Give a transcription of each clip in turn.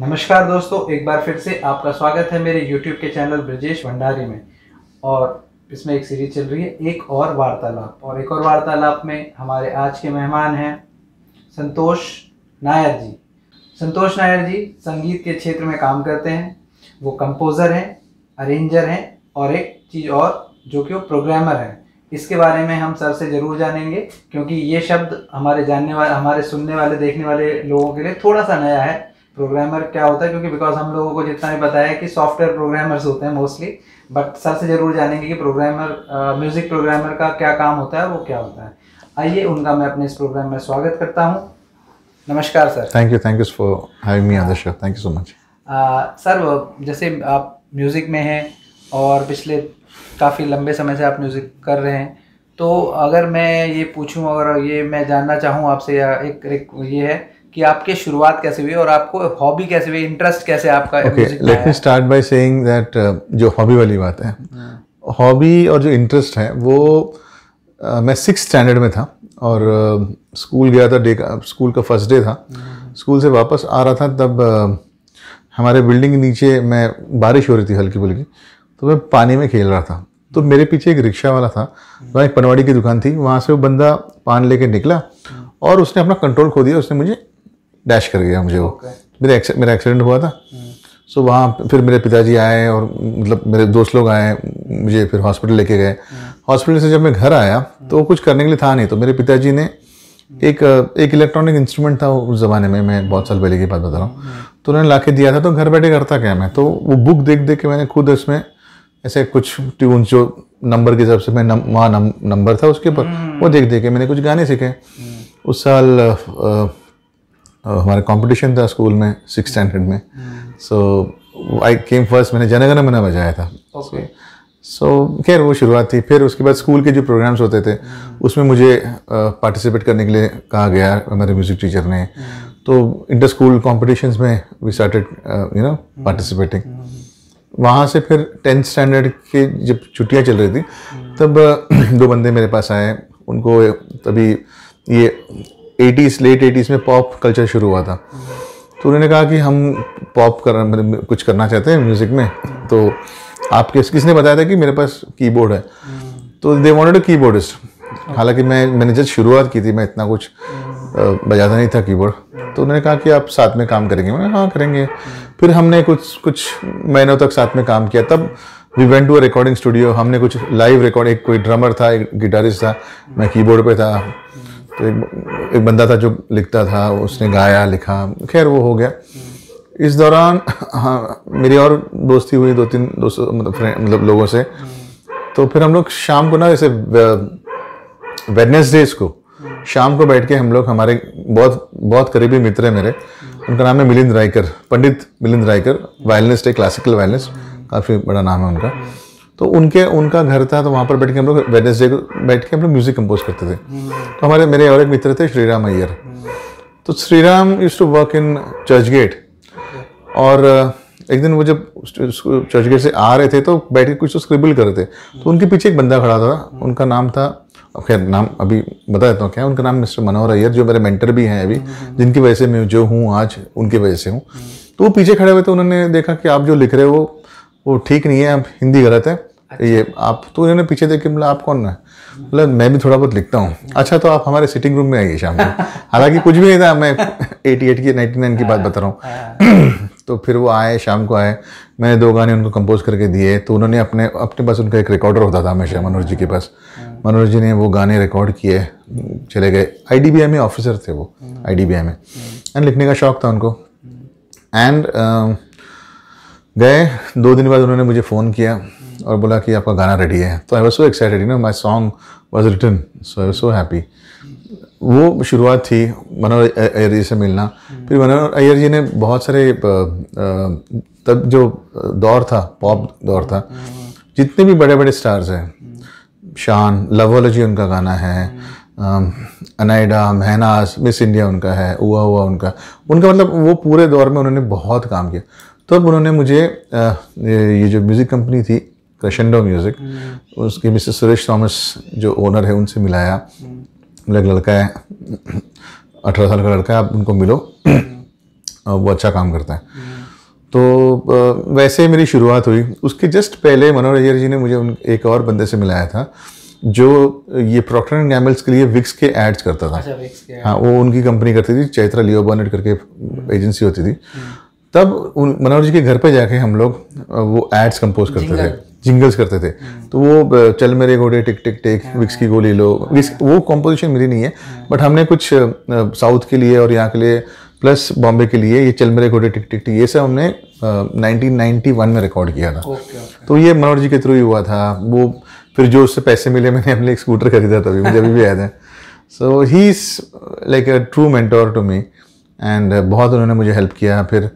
नमस्कार दोस्तों एक बार फिर से आपका स्वागत है मेरे YouTube के चैनल ब्रजेश भंडारी में और इसमें एक सीरीज चल रही है एक और वार्तालाप और एक और वार्तालाप में हमारे आज के मेहमान हैं संतोष नायर जी संतोष नायर जी संगीत के क्षेत्र में काम करते हैं वो कंपोज़र हैं अरेंजर हैं और एक चीज़ और जो कि वो प्रोग्रामर हैं इसके बारे में हम सर से ज़रूर जानेंगे क्योंकि ये शब्द हमारे जानने वाले हमारे सुनने वाले देखने वाले लोगों के लिए थोड़ा सा नया है प्रोग्रामर क्या होता है क्योंकि बिकॉज हम लोगों को जितना भी बताया कि सॉफ्टवेयर प्रोग्रामर्स होते हैं मोस्टली बट सर से जरूर जानेंगे कि प्रोग्रामर म्यूजिक प्रोग्रामर का क्या काम होता है वो क्या होता है आइए उनका मैं अपने इस प्रोग्राम में स्वागत करता हूँ नमस्कार sir thank you thank you for having me on thank you so much sir जैसे आप म्यूज़िक में हैं और पिछले काफ़ी लंबे समय से आप म्यूज़िक कर रहे हैं तो अगर मैं ये पूछूं और ये मैं जानना चाहूँ आपसे या एक, एक ये है कि आपके शुरुआत कैसे हुई और आपको हॉबी कैसे हुई इंटरेस्ट कैसे आपका okay let me start by saying that जो हॉबी वाली बात है हॉबी हाँ। और जो इंटरेस्ट है वो uh, मैं सिक्स स्टैंडर्ड में था और स्कूल uh, गया था डे का स्कूल का फर्स्ट डे था स्कूल हाँ। से वापस आ रहा था तब uh, हमारे बिल्डिंग नीचे मैं बारिश हो रही थी हल्की फुल्की तो मैं पानी में खेल रहा था तो मेरे पीछे एक रिक्शा वाला था हाँ। वहाँ एक पनवाड़ी की दुकान थी वहाँ से वो बंदा पान लेके निकला और उसने अपना कंट्रोल खो दिया उसने मुझे डैश कर गया मुझे वो मेरे एक्से, मेरा एक्सीडेंट हुआ था हम्म। सो so, वहाँ फिर मेरे पिताजी आए और मतलब मेरे दोस्त लोग आए मुझे फिर हॉस्पिटल लेके गए हम्म। हॉस्पिटल से जब मैं घर आया हम्म। तो वो कुछ करने के लिए था नहीं तो मेरे पिताजी ने एक एक इलेक्ट्रॉनिक इंस्ट्रूमेंट था उस ज़माने में मैं बहुत साल पहले की बात बता रहा हूँ तो उन्होंने ला दिया था तो घर बैठे करता क्या मैं तो वो बुक देख देख के मैंने खुद उसमें ऐसे कुछ ट्यून जो नंबर के हिसाब से मैं वहाँ नंबर था उसके ऊपर वो देख देख के मैंने कुछ गाने सीखे उस साल Uh, हमारा कंपटीशन था स्कूल में सिक्स स्टैंडर्ड में सो आई केम फर्स्ट मैंने जनगण मना बजाया था सो सो खैर वो शुरुआत थी फिर उसके बाद स्कूल के जो प्रोग्राम्स होते थे hmm. उसमें मुझे पार्टिसिपेट uh, करने के लिए कहा गया हमारे म्यूज़िक टीचर ने hmm. तो इंटर स्कूल कॉम्पिटिशन्स में we started you know participating वहाँ से फिर टेंथ स्टैंडर्ड के जब छुट्टियाँ चल रही थी hmm. तब दो बंदे मेरे पास आए उनको तभी ये एटीज़ लेट एटीज़ में पॉप कल्चर शुरू हुआ था तो उन्होंने कहा कि हम पॉप कर कुछ करना चाहते हैं म्यूज़िक में तो आपके किसने बताया था कि मेरे पास कीबोर्ड है तो दे वॉन्टेड अ कीबोर्डिस्ट हालांकि मैं मैंने जब शुरुआत की थी मैं इतना कुछ बजाता नहीं था कीबोर्ड तो उन्होंने कहा कि आप साथ में काम करेंगे मैंने हाँ करेंगे फिर हमने कुछ कुछ महीनों तक साथ में काम किया तब we went to a recording studio हमने कुछ लाइव रिकॉर्ड एक कोई ड्रमर था एक गिटारिस्ट था मैं कीबोर्ड पे था तो एक, एक बंदा था जो लिखता था उसने गाया लिखा खैर वो हो गया इस दौरान हाँ मेरी और दोस्ती हुई दो तीन दोस्तों मतलब मतलब लोगों से तो फिर हम लोग शाम को ना जैसे वेडनेसडेज को शाम को बैठ के हम लोग हमारे बहुत बहुत करीबी मित्र हैं मेरे उनका नाम है मिलिंद रायकर पंडित मिलिंद रायकर वायलिनिस्ट है क्लासिकल वायलिनिस्ट काफ़ी बड़ा नाम है उनका तो उनके उनका घर था तो वहाँ पर बैठ के हम लोग वेडनेसडे को बैठ के हम लोग म्यूज़िक कंपोज करते थे तो हमारे मेरे और एक मित्र थे श्री राम अय्यर तो Shri Ram used to work in Churchgate और एक दिन वो जब चर्च गेट से आ रहे थे तो बैठ के कुछ तो स्क्रिबल कर रहे थे तो उनके पीछे एक बंदा खड़ा था उनका नाम था खैर नाम अभी बता देता हूँ क्या उनका नाम मिस्टर मनोहर अय्यर जो मेरे मेंटर भी हैं अभी जिनकी वजह से मैं जो हूँ आज उनकी वजह से हूँ तो वो पीछे खड़े हुए थे उन्होंने देखा कि आप जो लिख रहे हो वो ठीक नहीं है आप हिंदी गलत है अच्छा। ये आप तो उन्होंने पीछे देख के बोला आप कौन ना मतलब मैं भी थोड़ा बहुत लिखता हूँ हम्म। अच्छा तो आप हमारे सिटिंग रूम में आइए शाम को हालांकि कुछ भी नहीं था मैं एटी एट की नाइन्टी नाइन की बात हाँ, बता रहा हूँ हाँ। तो फिर वो आए शाम को आए मैंने दो गाने उनको कंपोज करके दिए तो उन्होंने अपने अपने पास उनका एक रिकॉर्डर होता था हमेशा मनोज जी के पास हाँ। मनोज जी ने वो गाने रिकॉर्ड किए चले गए आई में ऑफिसर थे वो आई में एंड लिखने का शौक था उनको एंड गए दो दिन बाद उन्होंने मुझे फ़ोन किया और बोला कि आपका गाना रेडी है तो I was so excited you know my song was return so I was so happy वो शुरुआत थी मनोहर अयर जी से मिलना फिर मनोहर अयर जी ने बहुत सारे तब जो दौर था पॉप दौर था जितने भी बड़े बड़े स्टार्स हैं शान लवोलॉजी उनका गाना है अनाइडा महनाज मिस इंडिया उनका है हुआ हुआ उनका उनका मतलब वो पूरे दौर में उन्होंने बहुत काम किया तब तो उन्होंने मुझे ये जो म्यूज़िक कंपनी थी क्रशेंडो म्यूज़िक हम्म। उसकी मिसेस सुरेश थॉमस जो ओनर है उनसे मिलाया एक हम्म। लड़का है अठारह साल का लड़का है आप उनको मिलो हम्म। वो अच्छा काम करता है तो वैसे मेरी शुरुआत हुई उसके जस्ट पहले मनोहर अय्यर जी ने मुझे उन एक और बंदे से मिलाया था जो ये प्रॉक्टर एंड गैम्बल्स के लिए विक्स के एड्स करता था अच्छा, हाँ वो उनकी कंपनी करती थी चैत्रा लियो बर्नेट करके एजेंसी होती थी तब उन मनोहर जी के घर पर जाके हम लोग वो एड्स कंपोज करते थे जिंगल्स करते थे हम्म। तो वो चल मेरे घोड़े टिक टिक टिक हाँ। विक्स की गोली लो विक्स वो कॉम्पोजिशन मेरी नहीं है बट हाँ। हमने कुछ साउथ के लिए और यहाँ के लिए प्लस बॉम्बे के लिए ये चल मेरे घोड़े टिक टिक टिक ये सब हमने नाइनटीन नाइन्टी वन में रिकॉर्ड किया था तो ये मनोहर जी के थ्रू ही हुआ था वो फिर जो उससे पैसे मिले मैंने अपने एक स्कूटर खरीदा था मुझे अभी भी याद है so he is like a true mentor to me and बहुत उन्होंने मुझे हेल्प किया फिर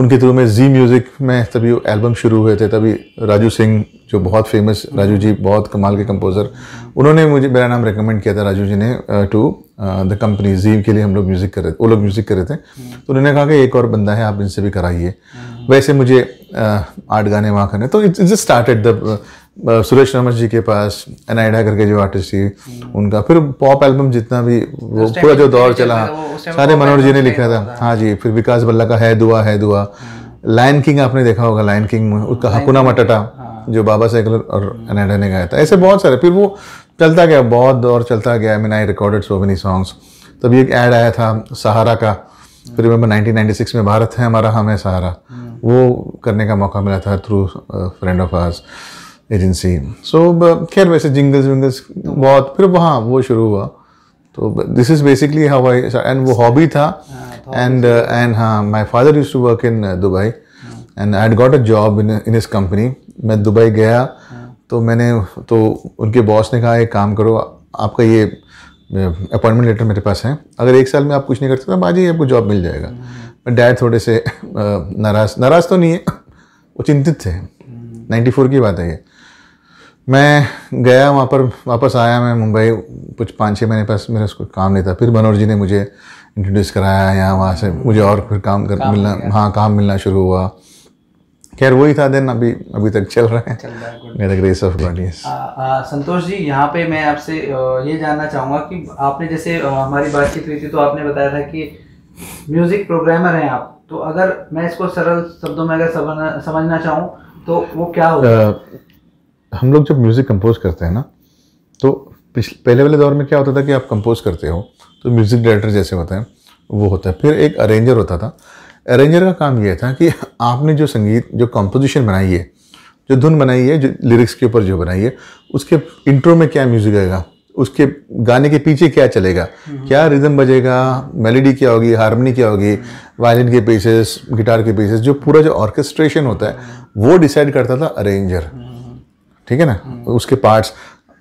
उनके थ्रू में जी म्यूज़िक में तभी एल्बम शुरू हुए थे तभी राजू सिंह जो बहुत फेमस राजू जी बहुत कमाल के कंपोज़र उन्होंने मुझे मेरा नाम रेकमेंड किया था राजू जी ने टू द कंपनी जी के लिए हम लोग म्यूज़िक कर रहे थे वो लोग म्यूज़िक कर रहे थे तो उन्होंने कहा कि एक और बंदा है आप इनसे भी कराइए वैसे मुझे uh, आठ गाने वहाँ करने तो it's just started the Suresh Raman ji के पास एनाइडा करके जो आर्टिस्ट थी हम्म। उनका फिर पॉप एल्बम जितना भी वो पूरा जो दौर चला सारे मनोहर जी ने लिखा था हाँ जी फिर विकास बल्ला का है दुआ है दुआ लाइन हम्म। किंग आपने देखा होगा लाइन किंग में उसका हकुना मटटा जो बाबा साइकिलर और एनाइडा हम्म। ने गाया था ऐसे बहुत सारे फिर वो चलता गया बहुत दौर चलता गया mean I recorded so many songs तभी एक ऐड आया था सहारा का फिर रिमेंबर 1996 में भारत है हमारा हम है सहारा वो करने का मौका मिला था through friend of ours agency so खैर वैसे जिंगल्स विंगल्स बहुत फिर वहाँ वो शुरू हुआ तो this is basically how I and वो हॉबी था एंड एंड हाँ my father used to work in Dubai and I got a job in in इस कंपनी मैं दुबई गया हाँ। तो मैंने तो उनके बॉस ने कहा एक काम करो आपका ये अपॉइंटमेंट uh, लेटर मेरे पास है अगर एक साल में आप कुछ नहीं कर सकते तो बाजी आपको जॉब मिल जाएगा डैड हाँ। थोड़े से नाराज़ uh, नाराज़ तो नहीं है वो चिंतित थे नाइन्टी हाँ। फोर की बात है ये मैं गया वहाँ पर वापस आया मैं मुंबई कुछ पाँच छः महीने पास मेरा कुछ काम नहीं था फिर मनोज जी ने मुझे इंट्रोड्यूस कराया यहाँ वहाँ से मुझे और फिर काम कर काम मिलना हाँ काम मिलना शुरू हुआ खैर वही था दिन अभी अभी तक चल रहा है मेरा grace of God yes Santosh ji यहाँ पे मैं आपसे ये जानना चाहूँगा कि आपने जैसे हमारी बातचीत हुई थी तो आपने बताया था कि म्यूज़िक प्रोग्रामर हैं आप तो अगर मैं इसको सरल शब्दों में अगर समझना समझना चाहूँ तो वो क्या होगा हम लोग जब म्यूज़िक कंपोज करते हैं ना तो पिछले पहले वाले दौर में क्या होता था कि आप कंपोज करते हो तो म्यूज़िक डायरेक्टर जैसे होते हैं वो होता है फिर एक अरेंजर होता था अरेंजर का काम यह था कि आपने जो संगीत जो कंपोजिशन बनाई है जो धुन बनाई है जो लिरिक्स के ऊपर जो बनाई है उसके इंट्रो में क्या म्यूज़िक आएगा उसके गाने के पीछे क्या चलेगा हम्म। क्या रिदम बजेगा मेलोडी क्या होगी हारमोनी क्या होगी वायलिन के पीसेस गिटार के पीसेस जो पूरा जो ऑर्केस्ट्रेशन होता है हम्म। वो डिसाइड करता था अरेंजर ठीक है ना उसके पार्ट्स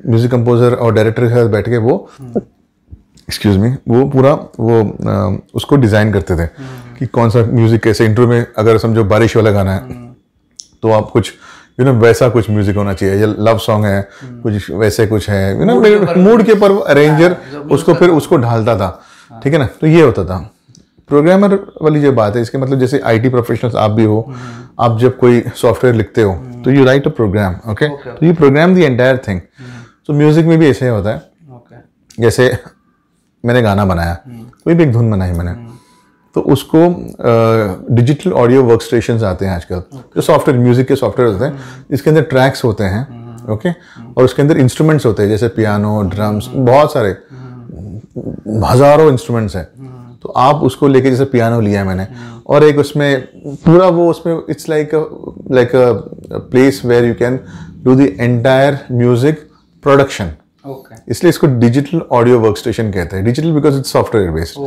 म्यूजिक कंपोजर और डायरेक्टर के साथ बैठ के वो एक्सक्यूज मी वो पूरा वो आ, उसको डिज़ाइन करते थे कि कौन सा म्यूज़िक कैसे इंटरव्यू में अगर समझो बारिश वाला गाना है तो आप कुछ यू नो वैसा कुछ म्यूजिक होना चाहिए या लव सॉन्ग है कुछ वैसे कुछ है यू नो मूड के ऊपर अरेंजर हाँ, उसको फिर उसको ढालता था हाँ। ठीक है ना तो ये होता था प्रोग्रामर वाली जो बात है इसके मतलब जैसे आईटी प्रोफेशनल्स आप भी हो हम्म। आप जब कोई सॉफ्टवेयर लिखते हो हम्म। तो you write a program okay तो you program the entire thing तो म्यूजिक में भी ऐसे ही होता है okay. जैसे मैंने गाना बनाया हम्म। कोई भी एक धुन बनाई मैंने तो उसको डिजिटल ऑडियो वर्क स्टेशन आते हैं आजकल जो सॉफ्टवेयर म्यूजिक के सॉफ्टवेयर होते हैं इसके अंदर ट्रैक्स होते हैं ओके और उसके अंदर इंस्ट्रूमेंट्स होते हैं जैसे पियानो ड्रम्स बहुत सारे हज़ारों इंस्ट्रूमेंट्स हैं तो आप उसको लेके जैसे पियानो लिया है मैंने और एक उसमें पूरा वो उसमें it's like like a place where you can do the entire music production इसलिए इसको डिजिटल ऑडियो वर्क स्टेशन कहते हैं digital because it's software based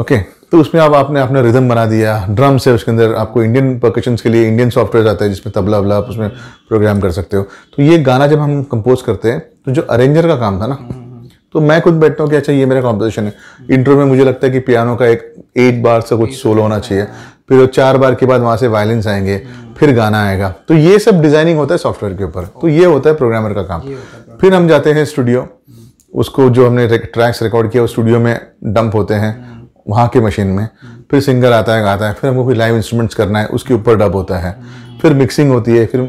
okay तो उसमें आप आपने अपना रिदम बना दिया ड्रम्स है उसके अंदर आपको इंडियन परकशंस के लिए इंडियन सॉफ्टवेयर आता है जिसमें तबला वबला आप उसमें प्रोग्राम कर सकते हो तो ये गाना जब हम कंपोज करते हैं तो जो अरेंजर का काम था ना हम्म। तो मैं खुद बैठता हूँ कि अच्छा ये मेरा कॉम्पोजिशन है इंट्रो में मुझे लगता है कि पियानो का एक एट बार से कुछ सोलो होना चाहिए फिर वो चार बार के बाद वहाँ से वायलेंस आएंगे फिर गाना आएगा तो ये सब डिजाइनिंग होता है सॉफ्टवेयर के ऊपर तो ये होता है प्रोग्रामर का काम फिर हम जाते हैं स्टूडियो उसको जो हमने ट्रैक्स रिकॉर्ड किया वो स्टूडियो में डंप होते हैं वहाँ के मशीन में फिर सिंगर आता है गाता है फिर हमको कोई लाइव इंस्ट्रूमेंट्स करना है उसके ऊपर डब होता है फिर मिक्सिंग होती है फिर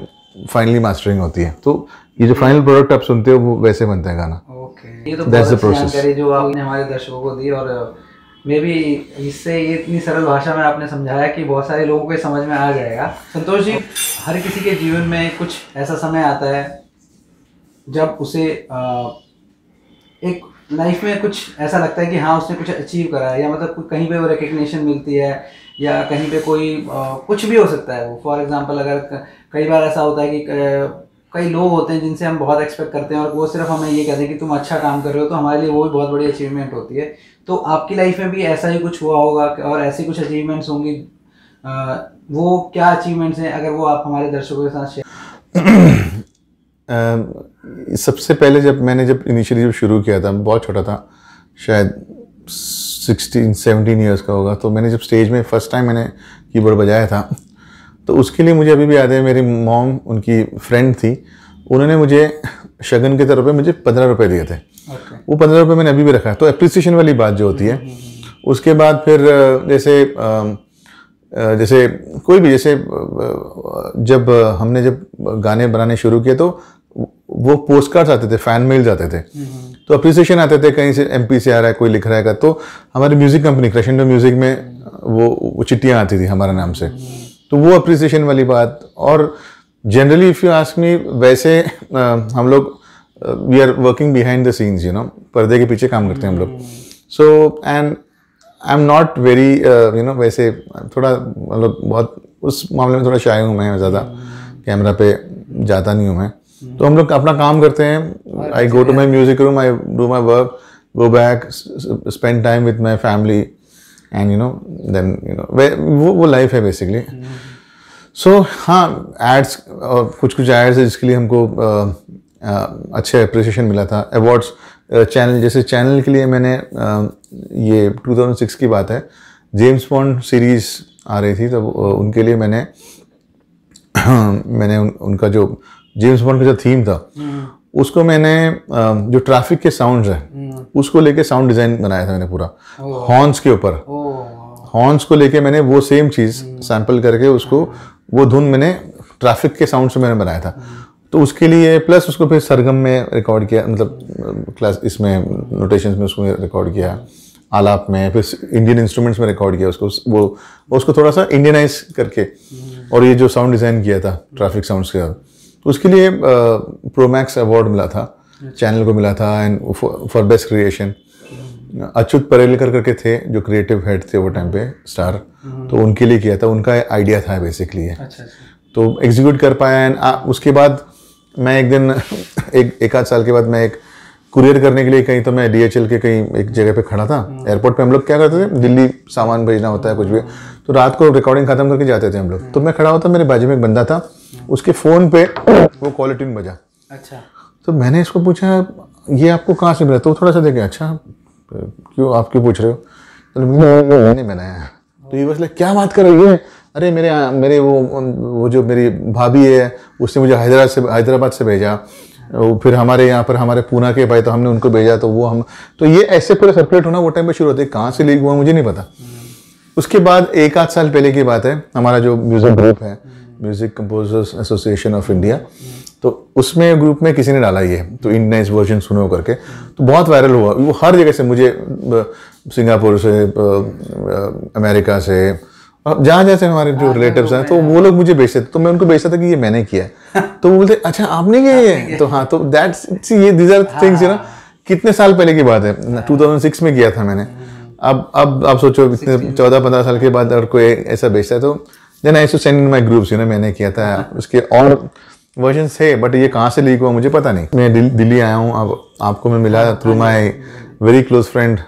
फाइनली मास्टरिंग होती है तो ये जो फाइनल प्रोडक्ट आप सुनते हो वो वैसे बनता है गाना ओके ये तो प्रोसेस जो आपने हमारे दर्शकों को दी और uh, मे भी इससे ये इतनी सरल भाषा में आपने समझाया कि बहुत सारे लोगों को समझ में आ जाएगा संतोष जी हर किसी के जीवन में कुछ ऐसा समय आता है जब उसे uh, एक लाइफ में कुछ ऐसा लगता है कि हाँ उसने कुछ अचीव करा है या मतलब कहीं पे वो रिकग्निशन मिलती है या कहीं पे कोई आ, uh, कुछ भी हो सकता है वो फॉर एग्जांपल अगर कई बार ऐसा होता है कि कई लोग होते हैं जिनसे हम बहुत एक्सपेक्ट करते हैं और वो सिर्फ हमें ये कहते हैं कि तुम अच्छा काम कर रहे हो तो हमारे लिए वो भी बहुत बड़ी अचीवमेंट होती है तो आपकी लाइफ में भी ऐसा ही कुछ हुआ होगा और ऐसी कुछ अचीवमेंट्स होंगी वो क्या अचीवमेंट्स हैं अगर वो आप हमारे दर्शकों के साथ शेयर सबसे पहले जब मैंने जब इनिशियली जब शुरू किया था बहुत छोटा था शायद सिक्सटीन सेवनटीन ईयर्स का होगा तो मैंने जब स्टेज में फर्स्ट टाइम मैंने कीबोर्ड बजाया था तो उसके लिए मुझे अभी भी याद है मेरी मॉम उनकी फ्रेंड थी उन्होंने मुझे शगन के तरफ पे मुझे पंद्रह रुपये दिए थे okay. वो पंद्रह रुपये मैंने अभी भी रखा है तो अप्रिसिएशन वाली बात जो होती है उसके बाद फिर जैसे जैसे कोई भी जैसे जब हमने जब गाने बनाने शुरू किए तो वो पोस्ट कार्ड्स आते थे फैन मेल आते थे तो अप्रिसिएशन आते थे कहीं से एम से आ रहा है कोई लिख रहा है का तो हमारी म्यूज़िक कंपनी क्रशेंडो म्यूज़िक में वो, वो चिट्ठियाँ आती थी हमारे नाम से तो वो अप्रिसिएशन वाली बात और generally if you ask me वैसे आ, हम लोग we are working behind the scenes you know पर्दे के पीछे काम करते हैं हम लोग so and I am not very you know वैसे थोड़ा मतलब बहुत उस मामले में थोड़ा शाय हूँ मैं ज़्यादा कैमरा पे जाता नहीं हूँ मैं तो हम लोग अपना काम करते हैं I go to my music room I do my work go back spend time with my family and you know then you know वो वो लाइफ है बेसिकली सो हाँ एड्स और कुछ कुछ एड्स है जिसके लिए हमको अच्छे अप्रिसिएशन मिला था अवार्ड्स चैनल जैसे चैनल के लिए मैंने ये 2006 की बात है जेम्स बॉन्ड सीरीज़ आ रही थी तब उनके लिए मैंने मैंने उनका जो जेम्स बॉन्ड का जो थीम था उसको मैंने जो ट्रैफिक के साउंड है हम्म। उसको लेके साउंड डिजाइन बनाया था मैंने पूरा हॉर्न्स के ऊपर हॉर्न्स को लेके मैंने वो सेम चीज सैंपल करके उसको हाँ। वो धुन मैंने ट्रैफिक के साउंड से मैंने बनाया था हम्म। तो उसके लिए प्लस उसको फिर सरगम में रिकॉर्ड किया मतलब क्लास इसमें नोटेशन में उसको रिकॉर्ड किया आलाप में फिर इंडियन इंस्ट्रूमेंट्स में रिकॉर्ड किया उसको वो उसको थोड़ा सा इंडियनाइज करके हम्म। और ये जो साउंड डिज़ाइन किया था ट्रैफिक साउंड्स के साथ उसके लिए प्रोमैक्स अवार्ड मिला था चैनल को मिला था and for best creation Achyut Parelkar करके थे जो क्रिएटिव हेड थे वो टाइम पे स्टार तो उनके लिए किया था उनका आइडिया था बेसिकली अच्छा, अच्छा, तो एग्जीक्यूट कर पाया एंड उसके बाद मैं एक दिन एक एक आध साल के बाद मैं एक कुरियर करने के लिए कहीं तो मैं डीएचएल के कहीं एक जगह पे खड़ा था एयरपोर्ट पे हम लोग क्या करते थे दिल्ली सामान भेजना होता है कुछ भी तो रात को रिकॉर्डिंग खत्म करके जाते थे हम लोग तो मैं खड़ा होता मेरे बाजू में एक बंदा था उसके फ़ोन पे वो कॉलिटिन बजा अच्छा तो मैंने इसको पूछा ये आपको कहाँ से मिला तो थोड़ा सा देखे अच्छा क्यों आप क्यों पूछ रहे हो तो मैंने बनाया तो ये बस क्या बात कर रही है अरे मेरे मेरे वो वो जो मेरी भाभी है उसने मुझे हैदराबाद से हैदराबाद से भेजा वो फिर हमारे यहाँ पर हमारे पूना के भाई तो हमने उनको भेजा तो वो हम तो ये ऐसे पूरा सर्कुलेट होना वो टाइम पर शुरू होते कहाँ से लीक हुआ मुझे नहीं पता उसके बाद एक आध साल पहले की बात है हमारा जो म्यूज़िक ग्रुप है music composers association of India तो उसमें ग्रुप में किसी ने डाला ये तो इंडियनाइज वर्जन सुनो करके तो बहुत वायरल हुआ वो हर जगह से मुझे सिंगापुर से अमेरिका से जहाँ जैसे हमारे जो रिलेटिव्स हाँ, हैं तो वो लोग मुझे बेचते थे तो मैं उनको बेचता था कि ये मैंने किया तो वो बोलते अच्छा आपने किया ये तो हाँ तो दैट्स ये दीज आर थिंग्स यू ना कितने साल पहले की बात है टू हाँ। में किया था मैंने अब अब आप सोचो इतने चौदह पंद्रह साल के बाद अगर कोई ऐसा बेचता है तो then I so send in my groups you ना मैंने किया था उसके और वर्जन थे बट ये कहाँ से लीक हुआ मुझे पता नहीं मैं दिल्ली आया हूँ अब आपको मैं मिला through my very close friend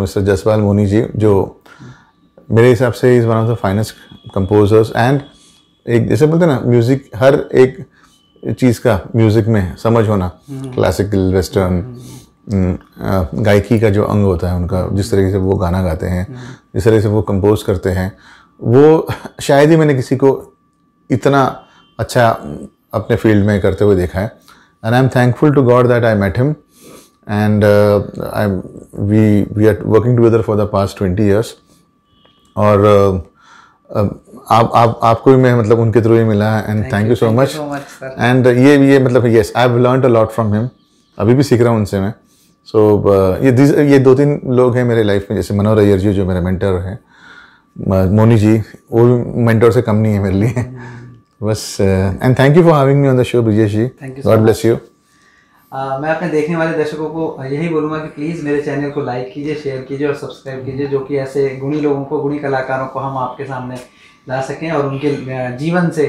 Mister Jaspal Moni ji जो मेरे हिसाब से is one of the finest composers and एक जैसे बोलते हैं ना म्यूज़िक हर एक चीज़ का म्यूज़िक में समझ होना क्लासिकल वेस्टर्न गायकी का जो अंग होता है उनका जिस तरीके से वो गाना गाते हैं हम्म। जिस तरीके से वो कंपोज करते हैं वो शायद ही मैंने किसी को इतना अच्छा अपने फील्ड में करते हुए देखा है and I am thankful to God that I met him and I we we are working together for the past twenty years और uh, um, आप आप आपको भी मैं मतलब उनके थ्रू ही मिला है and thank you so much and ये ये मतलब yes I have learn a lot from him अभी भी सीख रहा हूँ उनसे मैं सो so, uh, ये ये दो तीन लोग हैं मेरे लाइफ में जैसे मनोहर अय्यर जी जो मेरे मेंटर हैं मोनी uh, जी वो भी मेंटोर से कम नहीं है मेरे लिए बस and thank you for having me on the show Brijesh ji God bless you मैं अपने देखने वाले दर्शकों को यही बोलूँगा कि प्लीज़ मेरे चैनल को लाइक कीजिए शेयर कीजिए और सब्सक्राइब कीजिए जो कि ऐसे गुणी लोगों को गुणी कलाकारों को हम आपके सामने ला सकें और उनके uh, जीवन से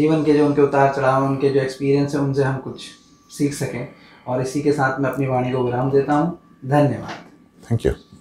जीवन के जो उनके उतार चढ़ाव उनके जो एक्सपीरियंस है उनसे हम कुछ सीख सकें और इसी के साथ मैं अपनी वाणी को विराम देता हूँ धन्यवाद थैंक यू